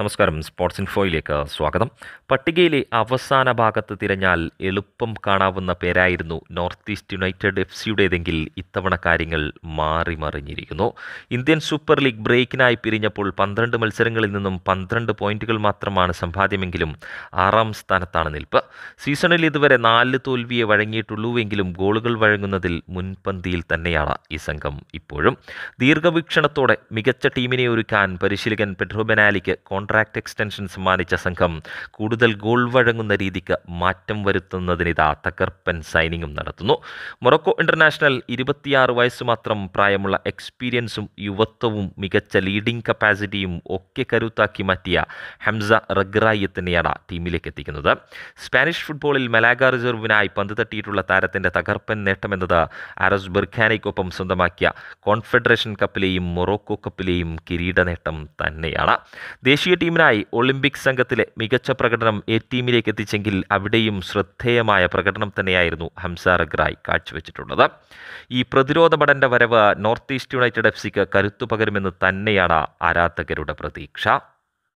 നമസ്കാരം സ്പോർട്സ് ഇൻഫോയിലേക്ക് സ്വാഗതം പട്ടികയിലെ അവസാന ഭാഗത്ത് തിരഞ്ഞാൽ എളുപ്പം കാണാവുന്ന പേരായിരുന്നു നോർത്ത് ഈസ്റ്റ് യുണൈറ്റഡ് എഫ് സിയുടേതെങ്കിൽ ഇത്തവണ കാര്യങ്ങൾ മാറി മറിഞ്ഞിരിക്കുന്നു ഇന്ത്യൻ സൂപ്പർ ലീഗ് ബ്രേക്കിനായി പിരിഞ്ഞപ്പോൾ പന്ത്രണ്ട് മത്സരങ്ങളിൽ നിന്നും പന്ത്രണ്ട് പോയിന്റുകൾ മാത്രമാണ് സമ്പാദ്യമെങ്കിലും ആറാം സ്ഥാനത്താണ് നിൽപ്പ് സീസണിൽ ഇതുവരെ നാല് തോൽവിയെ വഴങ്ങിയിട്ടുള്ളൂവെങ്കിലും ഗോളുകൾ വഴങ്ങുന്നതിൽ മുൻപന്തിയിൽ തന്നെയാണ് ഈ സംഘം ഇപ്പോഴും ദീർഘവീക്ഷണത്തോടെ മികച്ച ടീമിനെ ഒരുക്കാൻ പരിശീലകൻ പെട്രോ ബെനാലിക്ക് കോൺട്രാക്ട് എക്സ്റ്റൻഷൻ സമ്മാനിച്ച സംഘം കൂടുതൽ ഗോൾ വഴങ്ങുന്ന രീതിക്ക് മാറ്റം വരുത്തുന്നതിനിതാ തകർപ്പൻ സൈനിങ്ങും നടത്തുന്നു മൊറക്കോ ഇൻ്റർനാഷണൽ ഇരുപത്തിയാറ് വയസ്സ് മാത്രം പ്രായമുള്ള എക്സ്പീരിയൻസും യുവത്വവും മികച്ച ലീഡിംഗ് കപ്പാസിറ്റിയും ഒക്കെ കരുത്താക്കി മാറ്റിയ ഹംസ തന്നെയാണ് ടീമിലേക്ക് എത്തിക്കുന്നത് സ്പാനിഷ് ഫുട്ബോളിൽ മലാഗ റിസർവിനായി പന്ത് തട്ടിയിട്ടുള്ള താരത്തിൻ്റെ തകർപ്പൻ നേട്ടമെന്നത് അരസ് ബിർഖാനയ്ക്കൊപ്പം സ്വന്തമാക്കിയ കോൺഫെഡറേഷൻ കപ്പിലെയും മൊറോക്കോ കപ്പിലെയും കിരീട നേട്ടം തന്നെയാണ് ദേശീയ ടീമിനായി ഒളിമ്പിക് സംഘത്തിലെ മികച്ച പ്രകടനം എ ടീമിലേക്ക് എത്തിച്ചെങ്കിൽ അവിടെയും ശ്രദ്ധേയമായ പ്രകടനം തന്നെയായിരുന്നു ഹംസ റഗ്രായ് കാഴ്ചവെച്ചിട്ടുള്ളത് ഈ പ്രതിരോധ വരവ് നോർത്ത് ഈസ്റ്റ് യുണൈറ്റഡ് എഫ് സിക്ക് കരുത്തു പകരുമെന്ന് തന്നെയാണ് ആരാധകരുടെ പ്രതീക്ഷ